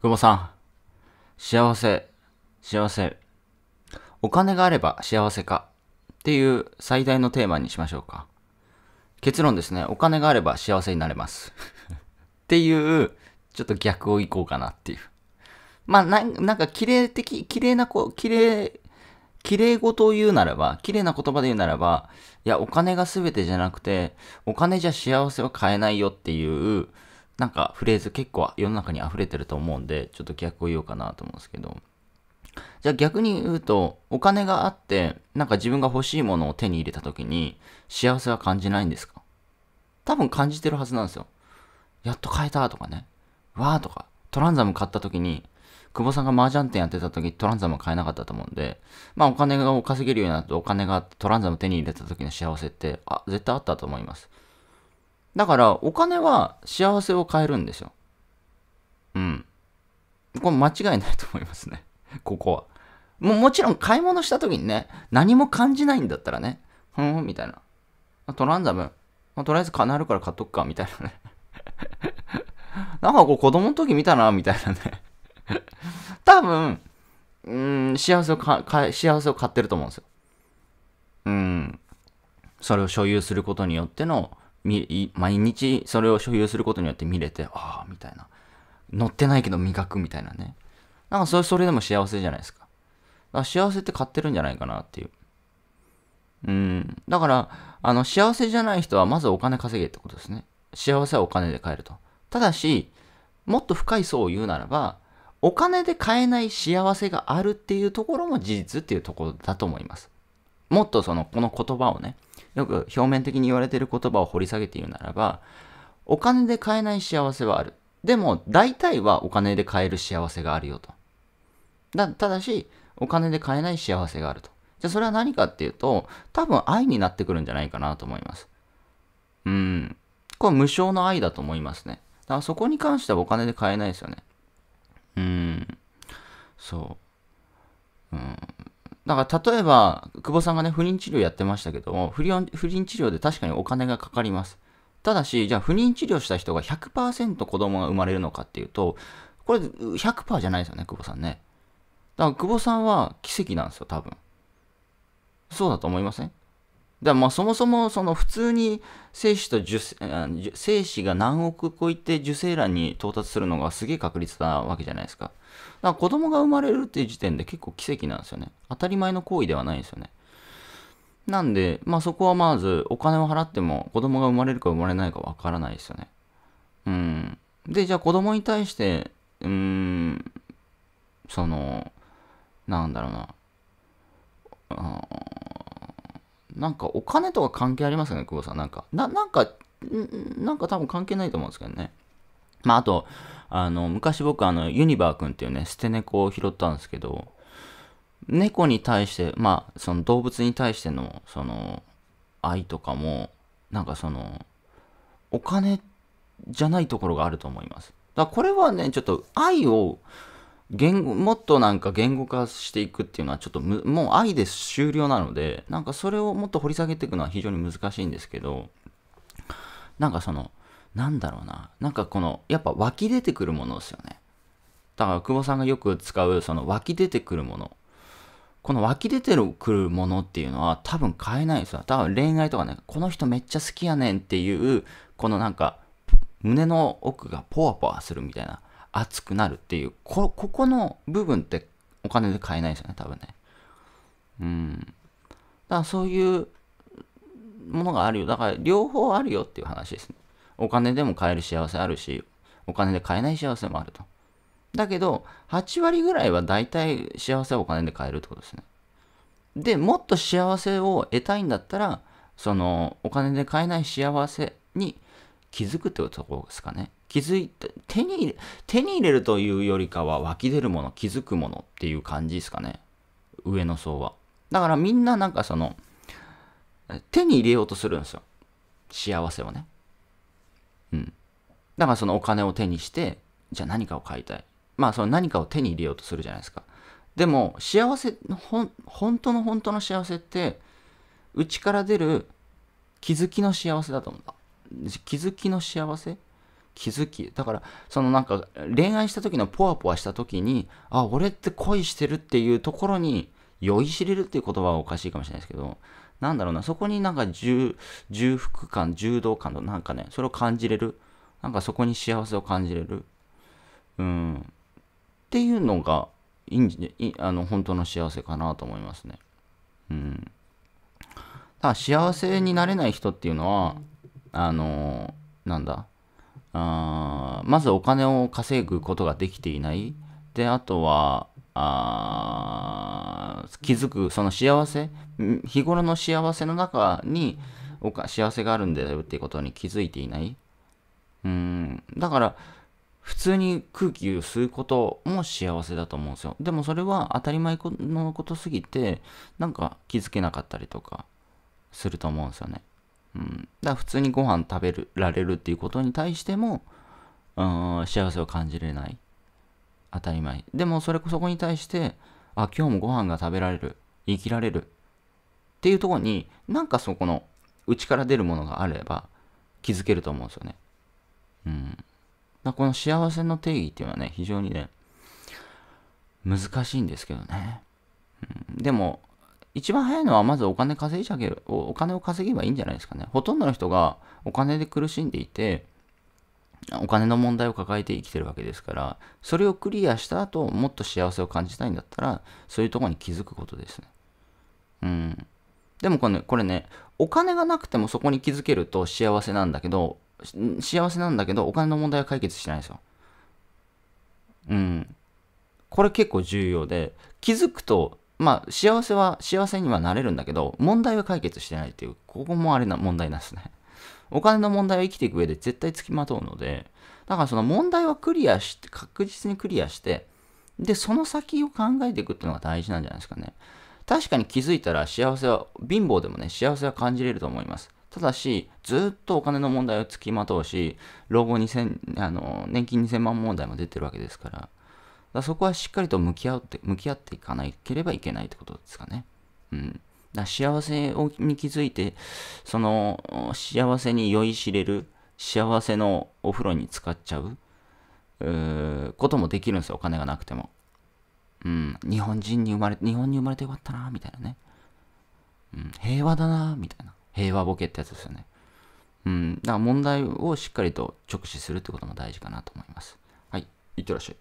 久保さん、幸せ、幸せ。お金があれば幸せかっていう最大のテーマにしましょうか。結論ですね、お金があれば幸せになれます。っていう、ちょっと逆をいこうかなっていう。まあ、なんか、綺麗的、綺麗な子、綺麗、綺麗事を言うならば、綺麗な言葉で言うならば、いや、お金が全てじゃなくて、お金じゃ幸せは買えないよっていう、なんかフレーズ結構世の中に溢れてると思うんで、ちょっと逆を言おうかなと思うんですけど。じゃあ逆に言うと、お金があって、なんか自分が欲しいものを手に入れた時に、幸せは感じないんですか多分感じてるはずなんですよ。やっと買えたとかね。わーとか。トランザム買った時に、久保さんが麻雀店やってた時トランザム買えなかったと思うんで、まあお金を稼げるようになると、お金があってトランザム手に入れた時の幸せって、あ、絶対あったと思います。だからお金は幸せを変えるんですよ。うん。これ間違いないと思いますね。ここは。ももちろん買い物した時にね、何も感じないんだったらね、ふん、みたいな。トランザム、まあ、とりあえず金あるから買っとくか、みたいなね。なんかこう子供の時見たな、みたいなね。多分、うん、幸せをかか、幸せを買ってると思うんですよ。うん。それを所有することによっての毎日それを所有することによって見れて、ああ、みたいな。乗ってないけど磨くみたいなね。なんかそれそれでも幸せじゃないですか。だから幸せって買ってるんじゃないかなっていう。うん。だから、あの、幸せじゃない人はまずお金稼げってことですね。幸せはお金で買えると。ただし、もっと深い層を言うならば、お金で買えない幸せがあるっていうところも事実っていうところだと思います。もっとその、この言葉をね、よく表面的に言われている言葉を掘り下げて言うならば、お金で買えない幸せはある。でも、大体はお金で買える幸せがあるよと。だただし、お金で買えない幸せがあると。じゃあそれは何かっていうと、多分愛になってくるんじゃないかなと思います。うん。これ無償の愛だと思いますね。だからそこに関してはお金で買えないですよね。うん。そう。うん。だから例えば、久保さんがね、不妊治療やってましたけども、不倫不妊治療で確かにお金がかかります。ただし、じゃあ不妊治療した人が100%子供が生まれるのかっていうと、これ100%じゃないですよね、久保さんね。だから久保さんは奇跡なんですよ、多分。そうだと思いません、ね、だまあそもそもその普通に精子と受精子が何億個いって受精卵に到達するのがすげえ確率なわけじゃないですか。だから子供が生まれるっていう時点で結構奇跡なんですよね。当たり前の行為ではないんですよね。なんで、まあそこはまずお金を払っても子供が生まれるか生まれないかわからないですよね。うん。で、じゃあ子供に対して、うーん、その、なんだろうな。あなんかお金とか関係ありますよね、久保さん。なんか、ななんか、なんか多分関係ないと思うんですけどね。まあ、あと、あの、昔僕、あの、ユニバー君っていうね、捨て猫を拾ったんですけど、猫に対して、まあ、その動物に対しての、その、愛とかも、なんかその、お金じゃないところがあると思います。だからこれはね、ちょっと愛を、言語、もっとなんか言語化していくっていうのはちょっともう愛で終了なので、なんかそれをもっと掘り下げていくのは非常に難しいんですけど、なんかその、なんだろうな、なんかこの、やっぱ湧き出てくるものですよね。だから久保さんがよく使う、その湧き出てくるもの。この湧き出てくるものっていうのは多分変えないですよ。多分恋愛とかね、この人めっちゃ好きやねんっていう、このなんか、胸の奥がポワポワするみたいな。熱くなるっていうここの部分ってお金で買えないですよね多分ねうんだからそういうものがあるよだから両方あるよっていう話ですねお金でも買える幸せあるしお金で買えない幸せもあるとだけど8割ぐらいは大体幸せはお金で買えるってことですねでもっと幸せを得たいんだったらそのお金で買えない幸せに気づくってことですかね気づいて、手に入れ、手に入れるというよりかは湧き出るもの、気づくものっていう感じですかね。上の層は。だからみんななんかその、手に入れようとするんですよ。幸せをね。うん。だからそのお金を手にして、じゃあ何かを買いたい。まあその何かを手に入れようとするじゃないですか。でも幸せのほん、本当の本当の幸せって、内から出る気づきの幸せだと思うんだ。気づきの幸せ気づき、だから、そのなんか恋愛した時のポワポワした時に、あ、俺って恋してるっていうところに酔いしれるっていう言葉はおかしいかもしれないですけど、なんだろうな、そこになんか重重複感、柔道感のなんかね、それを感じれる。なんかそこに幸せを感じれる。うん。っていうのが、いいんじあの本当の幸せかなと思いますね。うん。だから幸せになれない人っていうのは、あのー、なんだあまずお金を稼ぐことができていない。で、あとは、あ気づく、その幸せ、日頃の幸せの中におか幸せがあるんだよっていうことに気づいていない。うん、だから、普通に空気を吸うことも幸せだと思うんですよ。でもそれは当たり前のことすぎて、なんか気づけなかったりとかすると思うんですよね。うん、だから普通にご飯食べられるっていうことに対しても、うん、幸せを感じれない。当たり前。でもそれこそこに対して、あ、今日もご飯が食べられる。生きられる。っていうところに、なんかそこの内から出るものがあれば気づけると思うんですよね。うん。だこの幸せの定義っていうのはね、非常にね、難しいんですけどね。うん、でも、一番早いのはまずお金稼いじゃげる、お金を稼げばいいんじゃないですかね。ほとんどの人がお金で苦しんでいて、お金の問題を抱えて生きてるわけですから、それをクリアした後、もっと幸せを感じたいんだったら、そういうとこに気づくことですね。うん。でもこれね、これねお金がなくてもそこに気づけると幸せなんだけど、幸せなんだけど、お金の問題は解決しないんですよ。うん。これ結構重要で、気づくとまあ、幸せは、幸せにはなれるんだけど、問題は解決してないっていう、ここもあれな問題なんですね。お金の問題は生きていく上で絶対付きまとうので、だからその問題はクリアして、確実にクリアして、で、その先を考えていくっていうのが大事なんじゃないですかね。確かに気づいたら幸せは、貧乏でもね、幸せは感じれると思います。ただし、ずっとお金の問題をつきまとうし、老後2000、あの、年金2000万問題も出てるわけですから、だそこはしっかりと向き合って、向き合っていかなければいけないってことですかね。うん。だ幸せをに気づいて、その、幸せに酔いしれる、幸せのお風呂に使っちゃう、うこともできるんですよ、お金がなくても。うん、日本人に生まれ、日本に生まれてよかったな、みたいなね。うん、平和だな、みたいな。平和ボケってやつですよね。うん、だから問題をしっかりと直視するってことも大事かなと思います。はい、いってらっしゃい。